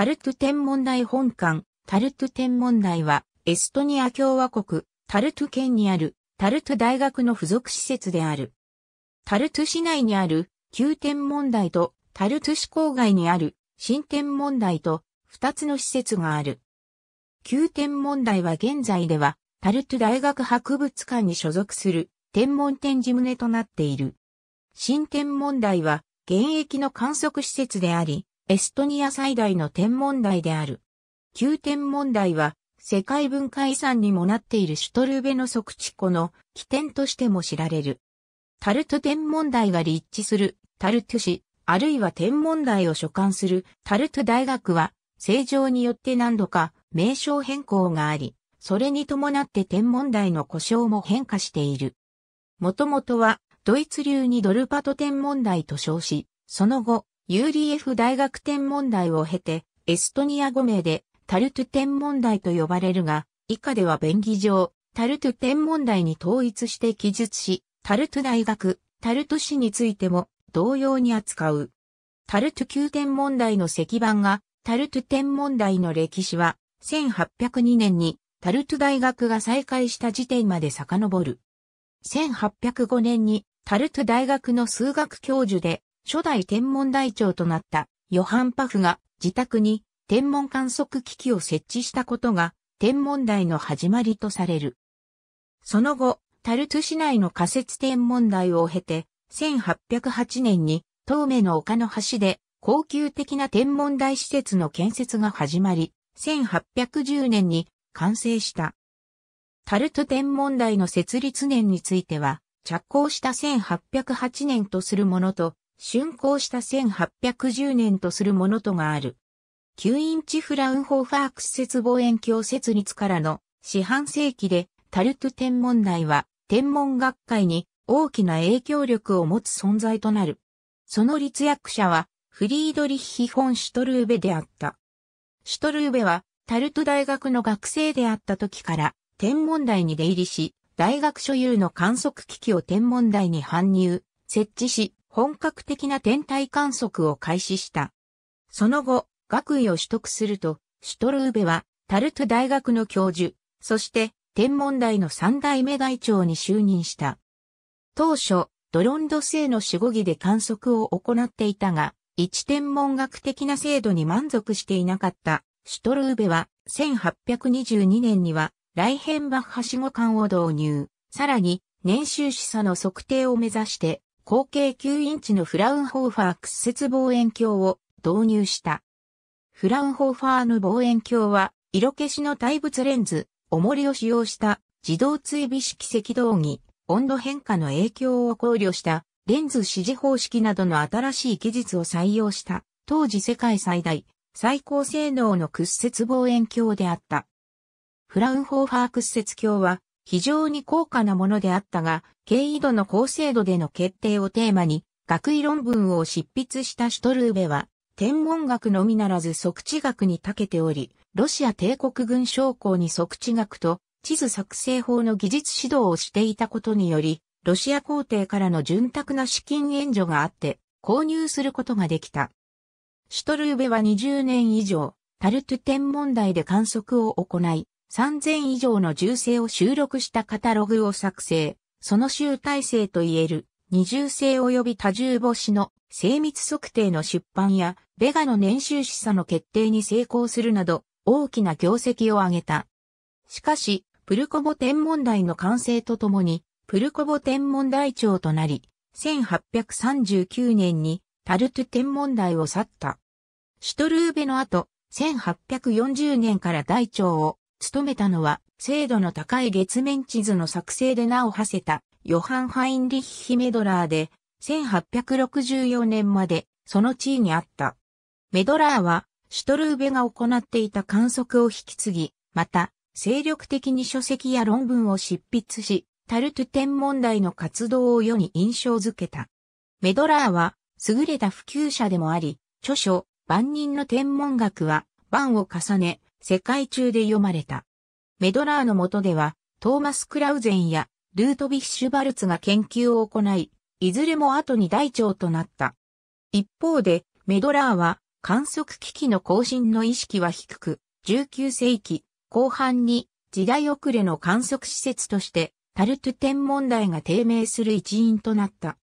タルトゥ天文台本館、タルトゥ天文台は、エストニア共和国、タルトゥ県にある、タルトゥ大学の付属施設である。タルトゥ市内にある、旧天文台と、タルトゥ市郊外にある、新天文台と、二つの施設がある。旧天文台は現在では、タルトゥ大学博物館に所属する、天文展示棟となっている。新天文台は、現役の観測施設であり、エストニア最大の天文台である。旧天文台は、世界文化遺産にもなっているシュトルベの即地湖の起点としても知られる。タルト天文台が立地するタルト市、あるいは天文台を所管するタルト大学は、正常によって何度か名称変更があり、それに伴って天文台の故障も変化している。もともとは、ドイツ流にドルパト天文台と称し、その後、UDF 大学天文台を経て、エストニア語名でタルト天文台と呼ばれるが、以下では便宜上、タルト天文台に統一して記述し、タルト大学、タルト市についても同様に扱う。タルト宮旧天文台の石板が、タルト天文台の歴史は、1802年にタルト大学が再開した時点まで遡る。1805年にタルト大学の数学教授で初代天文台長となったヨハン・パフが自宅に天文観測機器を設置したことが天文台の始まりとされる。その後、タルト市内の仮設天文台を経て、1808年に東目の丘の橋で高級的な天文台施設の建設が始まり、1810年に完成した。タルト天文台の設立年については、着工した1808年とするものと竣工した1810年とするものとがある。9インチフラウンホーファーク設望遠鏡設立からの四半世紀でタルト天文台は天文学会に大きな影響力を持つ存在となる。その立役者はフリードリッヒ・フォン・シュトルーベであった。シュトルーベはタルト大学の学生であった時から天文台に出入りし、大学所有の観測機器を天文台に搬入、設置し、本格的な天体観測を開始した。その後、学位を取得すると、シュトルーベはタルト大学の教授、そして天文台の三代目大長に就任した。当初、ドロンド製の守護儀で観測を行っていたが、一天文学的な制度に満足していなかったシュトルーベは1822年にはライヘンバッハ死後艦を導入、さらに年収示差の測定を目指して口径9インチのフラウンホーファー屈折望遠鏡を導入した。フラウンホーファーの望遠鏡は、色消しの対物レンズ、重りを使用した自動追尾式赤道儀、温度変化の影響を考慮したレンズ指示方式などの新しい技術を採用した、当時世界最大、最高性能の屈折望遠鏡であった。フラウンホーファー屈折鏡は、非常に高価なものであったが、経緯度の高精度での決定をテーマに、学位論文を執筆したシュトルーベは、天文学のみならず測地学に長けており、ロシア帝国軍将校に測地学と地図作成法の技術指導をしていたことにより、ロシア皇帝からの潤沢な資金援助があって、購入することができた。シュトルーベは20年以上、タルト天文台で観測を行い、3000以上の銃声を収録したカタログを作成、その集大成といえる二重性及び多重星の精密測定の出版や、ベガの年収示唆の決定に成功するなど、大きな業績を上げた。しかし、プルコボ天文台の完成とともに、プルコボ天文台長となり、1839年にタルト天文台を去った。シュトルーベの後、1840年から台長を務めたのは、精度の高い月面地図の作成で名を馳せた、ヨハン・ハインリッヒ・メドラーで、1864年まで、その地位にあった。メドラーは、シュトルーベが行っていた観測を引き継ぎ、また、精力的に書籍や論文を執筆し、タルトゥ天問題の活動を世に印象づけた。メドラーは、優れた普及者でもあり、著書、万人の天文学は、万を重ね、世界中で読まれた。メドラーの下では、トーマス・クラウゼンやルートビッシュバルツが研究を行い、いずれも後に大腸となった。一方で、メドラーは観測機器の更新の意識は低く、19世紀後半に時代遅れの観測施設としてタルトゥ天問題が低迷する一因となった。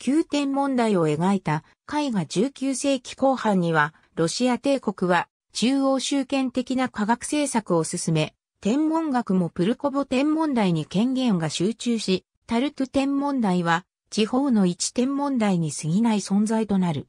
9天問題を描いた絵画19世紀後半には、ロシア帝国は中央集権的な科学政策を進め、天文学もプルコボ天文台に権限が集中し、タルト天文台は地方の一天文台に過ぎない存在となる。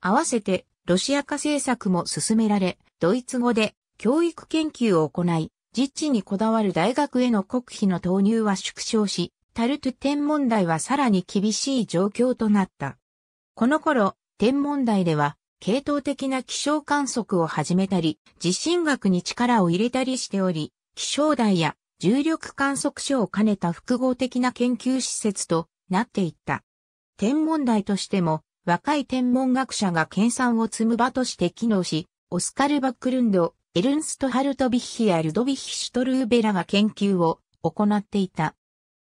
合わせてロシア化政策も進められ、ドイツ語で教育研究を行い、実地にこだわる大学への国費の投入は縮小し、タルト天文台はさらに厳しい状況となった。この頃、天文台では系統的な気象観測を始めたり、地震学に力を入れたりしており、気象台や重力観測所を兼ねた複合的な研究施設となっていった。天文台としても、若い天文学者が研鑽を積む場として機能し、オスカル・バックルンド、エルンスト・ハルトビッヒやルドビッヒ・シュトルーベラが研究を行っていた。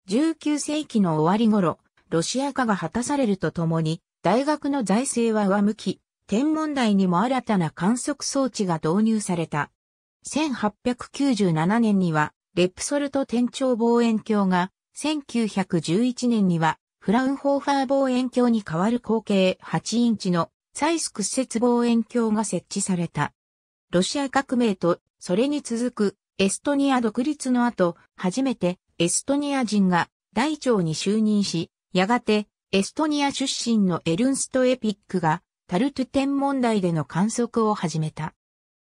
19世紀の終わり頃、ロシア化が果たされるとともに、大学の財政は上向き、天文台にも新たな観測装置が導入された。1897年には、レプソルト天頂望遠鏡が、1911年には、フラウンホーファー望遠鏡に代わる口径8インチのサイス屈折望遠鏡が設置された。ロシア革命と、それに続くエストニア独立の後、初めてエストニア人が大長に就任し、やがてエストニア出身のエルンストエピックがタルトゥ天文台での観測を始めた。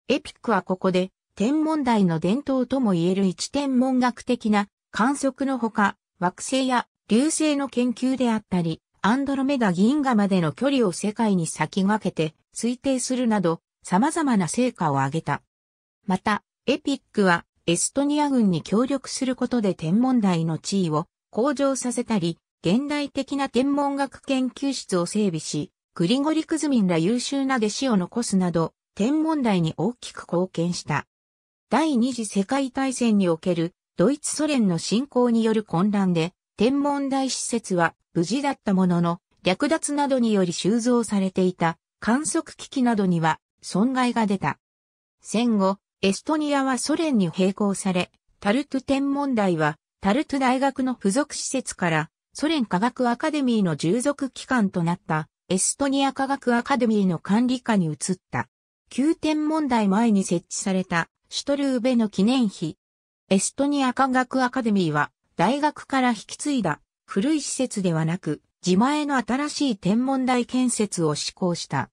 エピックはここで、天文台の伝統ともいえる一天文学的な観測のほか、惑星や流星の研究であったり、アンドロメダ銀河までの距離を世界に先駆けて推定するなど、様々な成果を上げた。また、エピックはエストニア軍に協力することで天文台の地位を向上させたり、現代的な天文学研究室を整備し、グリゴリ・クズミンら優秀な弟子を残すなど、天文台に大きく貢献した。第二次世界大戦におけるドイツソ連の侵攻による混乱で、天文台施設は無事だったものの、略奪などにより収蔵されていた観測機器などには損害が出た。戦後、エストニアはソ連に並行され、タルト天文台はタルト大学の付属施設からソ連科学アカデミーの従属機関となったエストニア科学アカデミーの管理下に移った。旧天問題前に設置されたシュトルーベの記念碑。エストニア科学アカデミーは大学から引き継いだ古い施設ではなく自前の新しい天文台建設を施行した。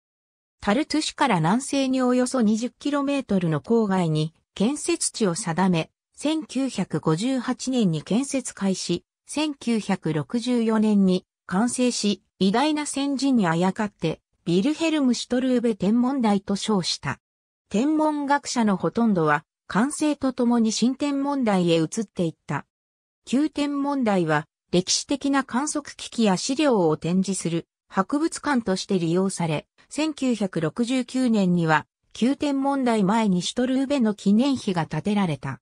タルトゥ市から南西におよそ 20km の郊外に建設地を定め、1958年に建設開始、1964年に完成し、偉大な先人にあやかって、ビルヘルム・シュトルーベ天文台と称した。天文学者のほとんどは、完成とともに新天文台へ移っていった。旧天文台は、歴史的な観測機器や資料を展示する博物館として利用され、1969年には、旧天文台前にシュトルーベの記念碑が建てられた。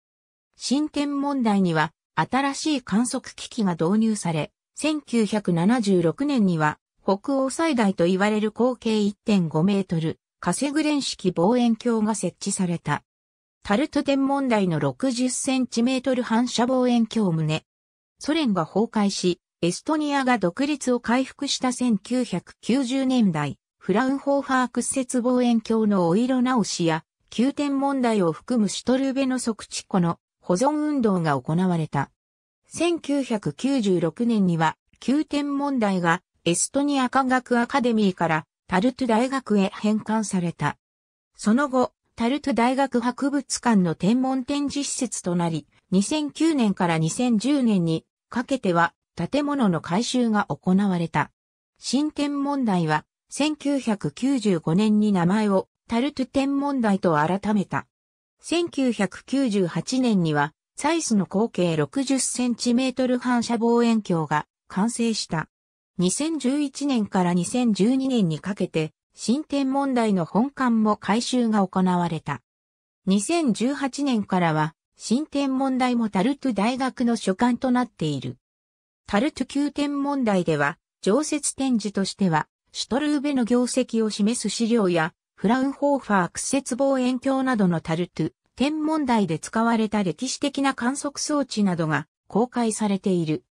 新天文台には、新しい観測機器が導入され、1976年には、北欧最大と言われる口径1.5メートル、カセグレン式望遠鏡が設置された。タルト天文台の60センチメートル反射望遠鏡胸。ソ連が崩壊し、エストニアが独立を回復した1990年代、フラウンホーファー屈折望遠鏡のお色直しや、旧天問題を含むシュトルベの測地庫の保存運動が行われた。1996年には、旧天問題がエストニア科学アカデミーからタルト大学へ返還された。その後、タルト大学博物館の天文展示施設となり、2009年から2010年にかけては建物の改修が行われた。新天文台は1995年に名前をタルト天文台と改めた。1998年にはサイスの口径 60cm 反射望遠鏡が完成した。2011年から2012年にかけて、進展問題の本館も改修が行われた。2018年からは、進展問題もタルトゥ大学の所管となっている。タルトゥ9点問題では、常設展示としては、シュトルーベの業績を示す資料や、フラウンホーファー屈折望遠鏡などのタルトゥ、天文台で使われた歴史的な観測装置などが公開されている。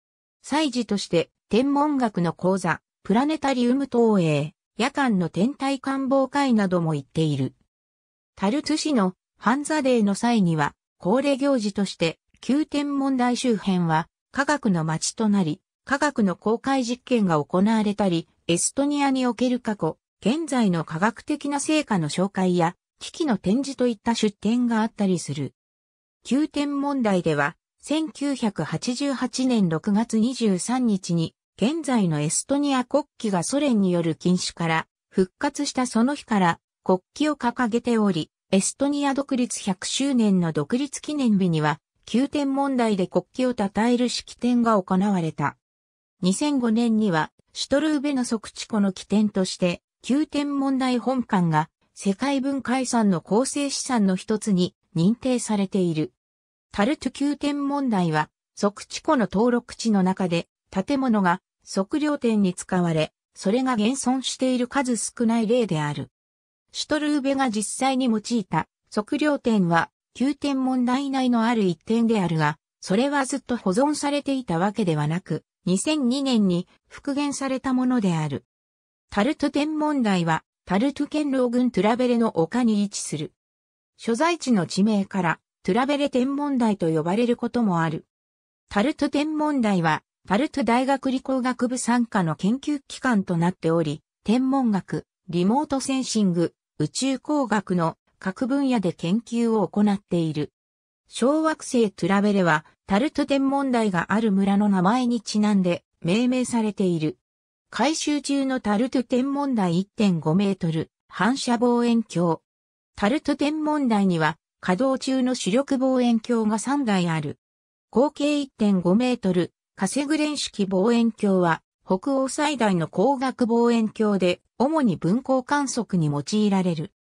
祭事として天文学の講座、プラネタリウム投影、夜間の天体観望会なども行っている。タルツ市のハンザデーの際には恒例行事として旧天文台周辺は科学の街となり、科学の公開実験が行われたり、エストニアにおける過去、現在の科学的な成果の紹介や機器の展示といった出展があったりする。9天問題では、1988年6月23日に、現在のエストニア国旗がソ連による禁止から復活したその日から国旗を掲げており、エストニア独立100周年の独立記念日には、9天問題で国旗を称える式典が行われた。2005年には、シュトルーベの即地湖の起点として、9天問題本館が世界文化遺産の構成資産の一つに認定されている。タルト宮殿問題は、即地庫の登録地の中で、建物が測量点に使われ、それが現存している数少ない例である。シュトルーベが実際に用いた測量点は、宮殿問題内のある一点であるが、それはずっと保存されていたわけではなく、2002年に復元されたものである。タルト天問題は、タルトゥ県老郡トゥラベレの丘に位置する。所在地の地名から、トゥラベレ天文台と呼ばれることもある。タルト天文台は、タルト大学理工学部傘下の研究機関となっており、天文学、リモートセンシング、宇宙工学の各分野で研究を行っている。小惑星トゥラベレは、タルト天文台がある村の名前にちなんで命名されている。回収中のタルト天文台1.5メートル、反射望遠鏡。タルト天文台には、稼働中の主力望遠鏡が3台ある。合計1.5メートル、カセグレン式望遠鏡は、北欧最大の光学望遠鏡で、主に分光観測に用いられる。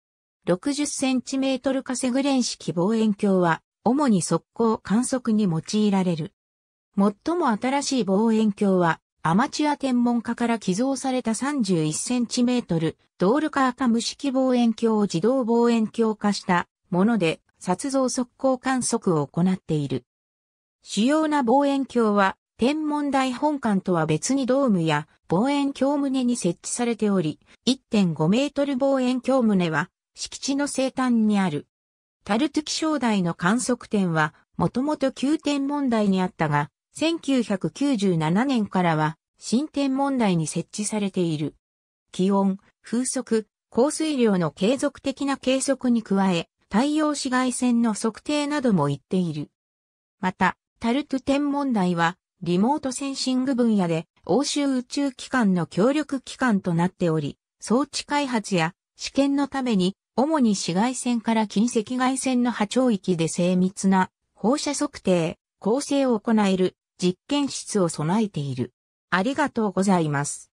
60センチメートルカセグレン式望遠鏡は、主に速光観測に用いられる。最も新しい望遠鏡は、アマチュア天文家から寄贈された 31cm ドールカーカ無式望遠鏡を自動望遠鏡化したもので、撮像速光観測を行っている。主要な望遠鏡は、天文台本館とは別にドームや望遠鏡胸に設置されており、1.5メートル望遠鏡胸は敷地の西端にある。タルト気象台の観測点は、もともと旧天文台にあったが、1997年からは新天問題に設置されている。気温、風速、降水量の継続的な計測に加え、太陽紫外線の測定なども言っている。また、タルト天問題は、リモートセンシング分野で欧州宇宙機関の協力機関となっており、装置開発や試験のために、主に紫外線から近赤外線の波長域で精密な放射測定、構成を行える実験室を備えている。ありがとうございます。